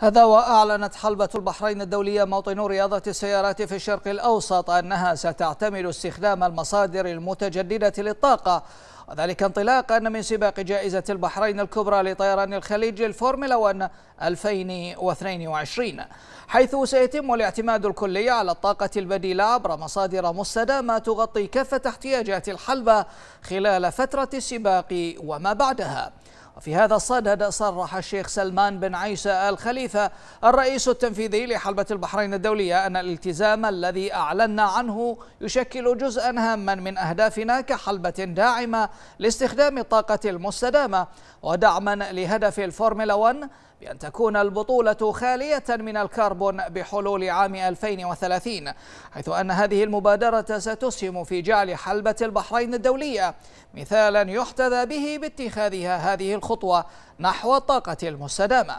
هذا وأعلنت حلبة البحرين الدولية موطن رياضة السيارات في الشرق الأوسط أنها ستعتمد استخدام المصادر المتجددة للطاقة وذلك انطلاقا من سباق جائزة البحرين الكبرى لطيران الخليج الفورمولا 1 2022 حيث سيتم الاعتماد الكلي على الطاقة البديلة عبر مصادر مستدامة تغطي كافة احتياجات الحلبة خلال فترة السباق وما بعدها وفي هذا الصدد صرح الشيخ سلمان بن عيسى آل خليفة الرئيس التنفيذي لحلبة البحرين الدولية أن الالتزام الذي أعلنا عنه يشكل جزءا هاما من أهدافنا كحلبة داعمة لاستخدام الطاقة المستدامة ودعما لهدف الفورمولا 1 بأن تكون البطولة خالية من الكربون بحلول عام 2030 حيث أن هذه المبادرة ستسهم في جعل حلبة البحرين الدولية مثالا يحتذى به باتخاذها هذه الخطوة خطوة نحو الطاقة المستدامة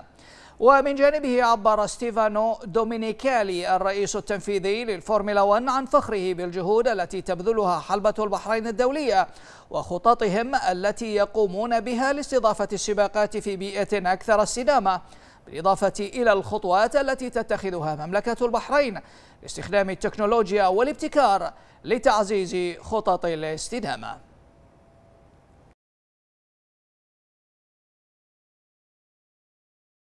ومن جانبه عبر ستيفانو دومينيكالي الرئيس التنفيذي للفورمولا 1 عن فخره بالجهود التي تبذلها حلبة البحرين الدولية وخططهم التي يقومون بها لاستضافة السباقات في بيئة أكثر استدامة بالإضافة إلى الخطوات التي تتخذها مملكة البحرين لاستخدام التكنولوجيا والابتكار لتعزيز خطط الاستدامة